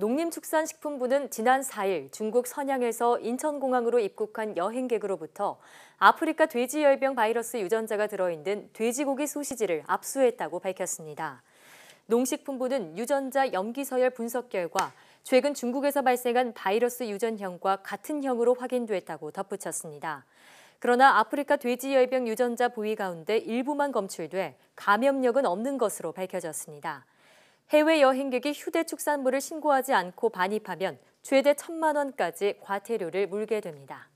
농림축산식품부는 지난 4일 중국 선양에서 인천공항으로 입국한 여행객으로부터 아프리카 돼지열병 바이러스 유전자가 들어있는 돼지고기 소시지를 압수했다고 밝혔습니다. 농식품부는 유전자 염기서열 분석 결과 최근 중국에서 발생한 바이러스 유전형과 같은 형으로 확인됐다고 덧붙였습니다. 그러나 아프리카 돼지열병 유전자 부위 가운데 일부만 검출돼 감염력은 없는 것으로 밝혀졌습니다. 해외 여행객이 휴대축산물을 신고하지 않고 반입하면 최대 1 천만 원까지 과태료를 물게 됩니다.